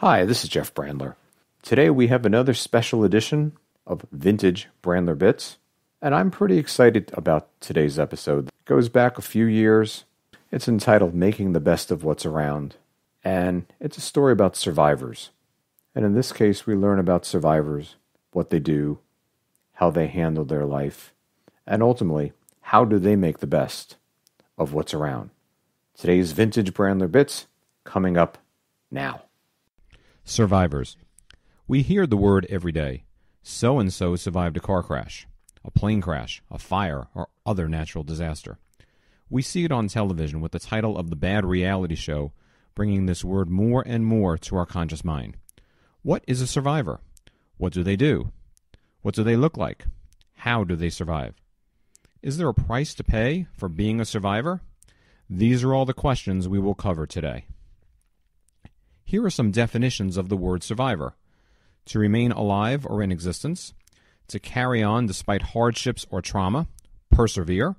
Hi, this is Jeff Brandler. Today we have another special edition of Vintage Brandler Bits, and I'm pretty excited about today's episode. It goes back a few years. It's entitled Making the Best of What's Around, and it's a story about survivors. And in this case, we learn about survivors, what they do, how they handle their life, and ultimately, how do they make the best of what's around? Today's Vintage Brandler Bits coming up now. Survivors. We hear the word every day. So and so survived a car crash, a plane crash, a fire, or other natural disaster. We see it on television with the title of the bad reality show bringing this word more and more to our conscious mind. What is a survivor? What do they do? What do they look like? How do they survive? Is there a price to pay for being a survivor? These are all the questions we will cover today. Here are some definitions of the word survivor to remain alive or in existence, to carry on despite hardships or trauma, persevere,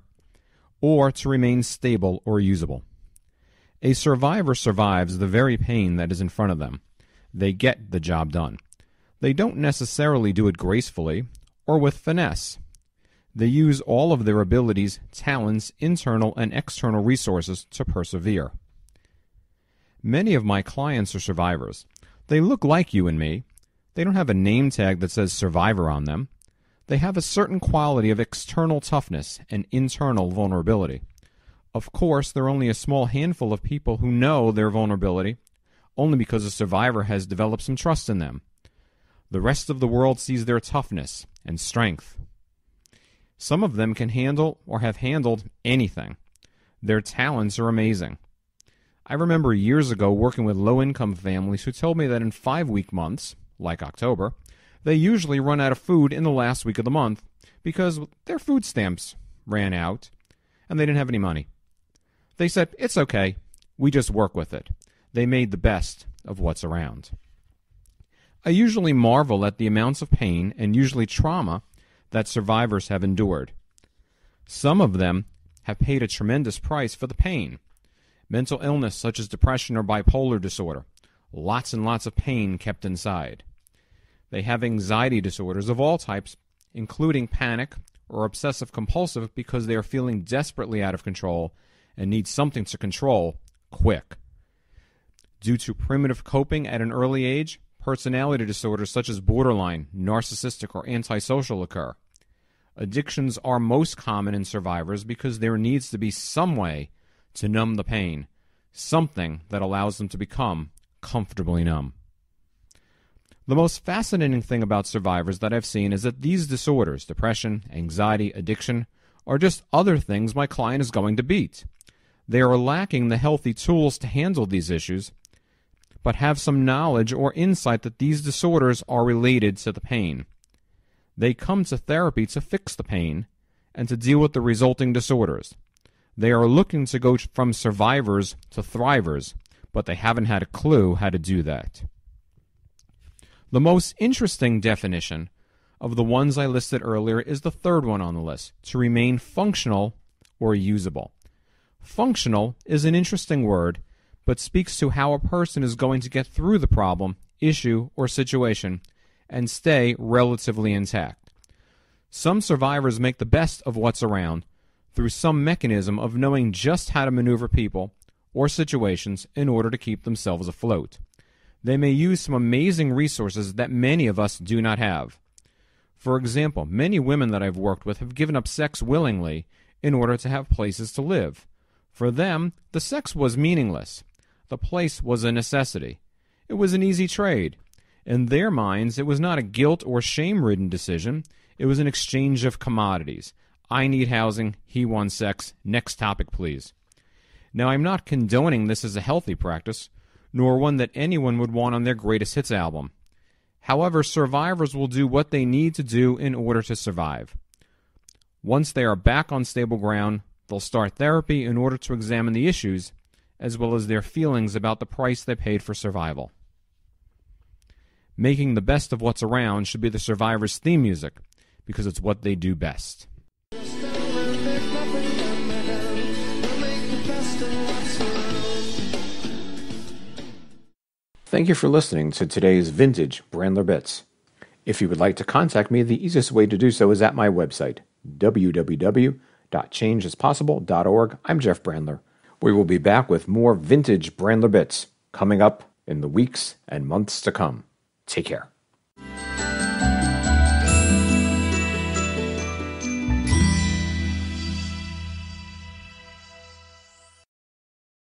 or to remain stable or usable. A survivor survives the very pain that is in front of them. They get the job done. They don't necessarily do it gracefully or with finesse. They use all of their abilities, talents, internal and external resources to persevere. Many of my clients are survivors. They look like you and me. They don't have a name tag that says survivor on them. They have a certain quality of external toughness and internal vulnerability. Of course, there are only a small handful of people who know their vulnerability, only because a survivor has developed some trust in them. The rest of the world sees their toughness and strength. Some of them can handle or have handled anything. Their talents are amazing. I remember years ago working with low income families who told me that in five week months, like October, they usually run out of food in the last week of the month because their food stamps ran out and they didn't have any money. They said, It's okay, we just work with it. They made the best of what's around. I usually marvel at the amounts of pain and usually trauma that survivors have endured. Some of them have paid a tremendous price for the pain mental illness such as depression or bipolar disorder, lots and lots of pain kept inside. They have anxiety disorders of all types, including panic or obsessive compulsive, because they are feeling desperately out of control and need something to control quick. Due to primitive coping at an early age, personality disorders such as borderline, narcissistic, or antisocial occur. Addictions are most common in survivors because there needs to be some way to numb the pain, something that allows them to become comfortably numb. The most fascinating thing about survivors that I've seen is that these disorders, depression, anxiety, addiction, are just other things my client is going to beat. They are lacking the healthy tools to handle these issues, but have some knowledge or insight that these disorders are related to the pain. They come to therapy to fix the pain and to deal with the resulting disorders. They are looking to go from survivors to thrivers, but they haven't had a clue how to do that. The most interesting definition of the ones I listed earlier is the third one on the list to remain functional or usable. Functional is an interesting word, but speaks to how a person is going to get through the problem, issue, or situation and stay relatively intact. Some survivors make the best of what's around, through some mechanism of knowing just how to maneuver people or situations in order to keep themselves afloat. They may use some amazing resources that many of us do not have. For example, many women that I've worked with have given up sex willingly in order to have places to live. For them, the sex was meaningless. The place was a necessity. It was an easy trade. In their minds, it was not a guilt or shame ridden decision, it was an exchange of commodities, I need housing. He wants sex. Next topic, please. Now, I'm not condoning this as a healthy practice, nor one that anyone would want on their greatest hits album. However, survivors will do what they need to do in order to survive. Once they are back on stable ground, they'll start therapy in order to examine the issues, as well as their feelings about the price they paid for survival. Making the best of what's around should be the survivor's theme music, because it's what they do best. Thank you for listening to today's Vintage Brandler Bits. If you would like to contact me, the easiest way to do so is at my website, www.changeispossible.org. I'm Jeff Brandler. We will be back with more Vintage Brandler Bits coming up in the weeks and months to come. Take care.